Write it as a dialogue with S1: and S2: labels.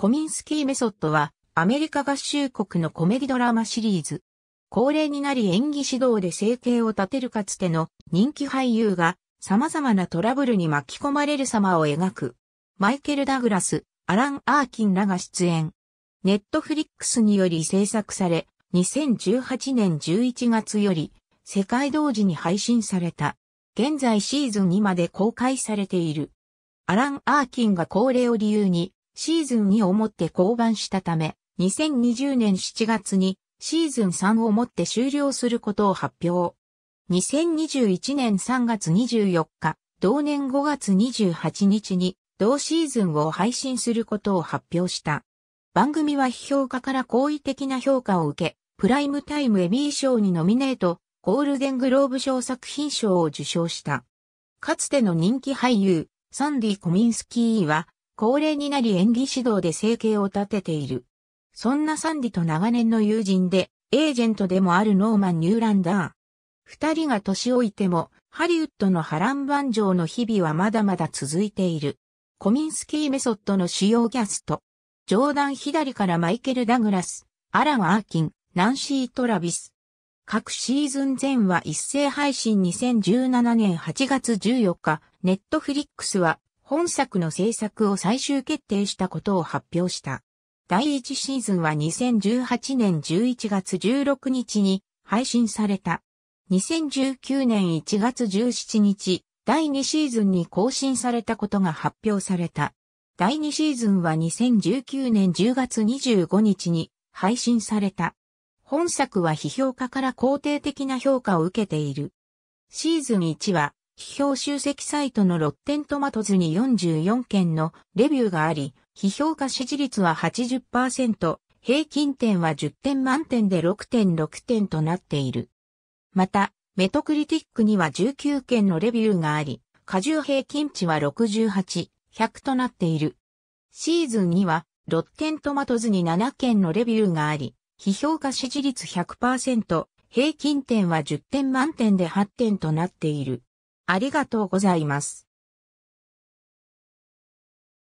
S1: コミンスキーメソッドは、アメリカ合衆国のコメディドラマシリーズ。高齢になり演技指導で生計を立てるかつての人気俳優が様々なトラブルに巻き込まれる様を描く。マイケル・ダグラス、アラン・アーキンらが出演。ネットフリックスにより制作され、2018年11月より世界同時に配信された。現在シーズン2まで公開されている。アラン・アーキンが高齢を理由にシーズン2をもって降板したため、2020年7月にシーズン3をもって終了することを発表。2021年3月24日、同年5月28日に同シーズンを配信することを発表した。番組は批評家から好意的な評価を受け、プライムタイムエミー賞にノミネート、ゴールデングローブ賞作品賞を受賞した。かつての人気俳優、サンディ・コミンスキーは、高齢になり演技指導で生計を立てている。そんなサンディと長年の友人で、エージェントでもあるノーマン・ニューランダー。二人が年老いても、ハリウッドの波乱万丈の日々はまだまだ続いている。コミンスキーメソッドの主要キャスト。ジョーダン左からマイケル・ダグラス、アラン・アーキン、ナンシー・トラビス。各シーズン前は一斉配信2017年8月14日、ネットフリックスは本作の制作を最終決定したことを発表した。第1シーズンは2018年11月16日に配信された。2019年1月17日、第2シーズンに更新されたことが発表された。第2シーズンは2019年10月25日に配信された。本作は批評家から肯定的な評価を受けている。シーズン1は批評集積サイトのロッテントマトズに44件のレビューがあり、批評家支持率は80%、平均点は10点満点で6.6点となっている。また、メトクリティックには19件のレビューがあり、過重平均値は68、100となっている。シーズンには、ロッテントマトズに7件のレビューがあり、批評家支持率100%、平均点は10点満点で8点となっている。ありがとうございます。